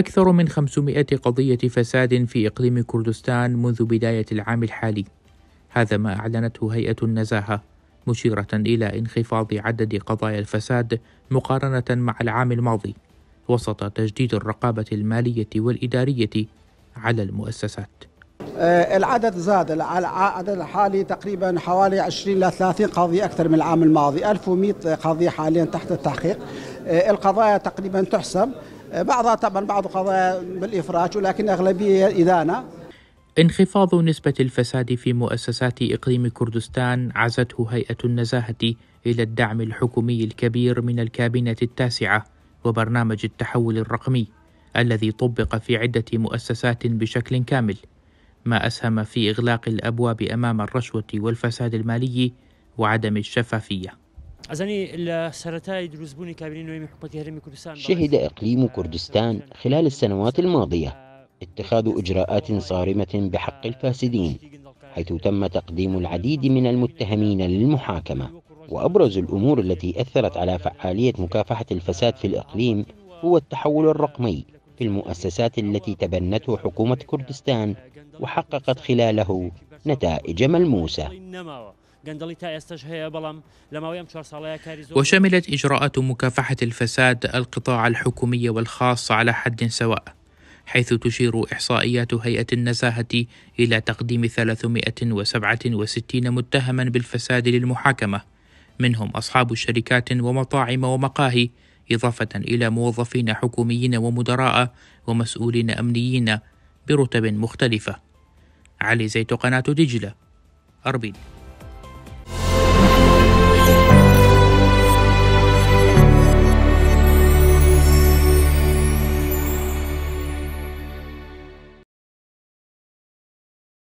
أكثر من 500 قضية فساد في إقليم كردستان منذ بداية العام الحالي هذا ما أعلنته هيئة النزاهة مشيرة إلى انخفاض عدد قضايا الفساد مقارنة مع العام الماضي وسط تجديد الرقابة المالية والإدارية على المؤسسات آه، العدد زاد العدد الحالي تقريبا حوالي 20 إلى 30 قضية أكثر من العام الماضي 1100 قضية حاليا تحت التحقيق آه، القضايا تقريبا تحسب بعضها طبعا بعض قضايا بالإفراج ولكن أغلبية إدانة انخفاض نسبة الفساد في مؤسسات إقليم كردستان عزته هيئة النزاهة إلى الدعم الحكومي الكبير من الكابينة التاسعة وبرنامج التحول الرقمي الذي طبق في عدة مؤسسات بشكل كامل ما أسهم في إغلاق الأبواب أمام الرشوة والفساد المالي وعدم الشفافية شهد إقليم كردستان خلال السنوات الماضية اتخاذ إجراءات صارمة بحق الفاسدين حيث تم تقديم العديد من المتهمين للمحاكمة وأبرز الأمور التي أثرت على فعالية مكافحة الفساد في الإقليم هو التحول الرقمي في المؤسسات التي تبنته حكومة كردستان وحققت خلاله نتائج ملموسة وشملت إجراءات مكافحة الفساد القطاع الحكومي والخاص على حد سواء حيث تشير إحصائيات هيئة النزاهة إلى تقديم 367 متهما بالفساد للمحاكمة منهم أصحاب الشركات ومطاعم ومقاهي إضافة إلى موظفين حكوميين ومدراء ومسؤولين أمنيين برتب مختلفة علي زيت قناة دجلة أربيل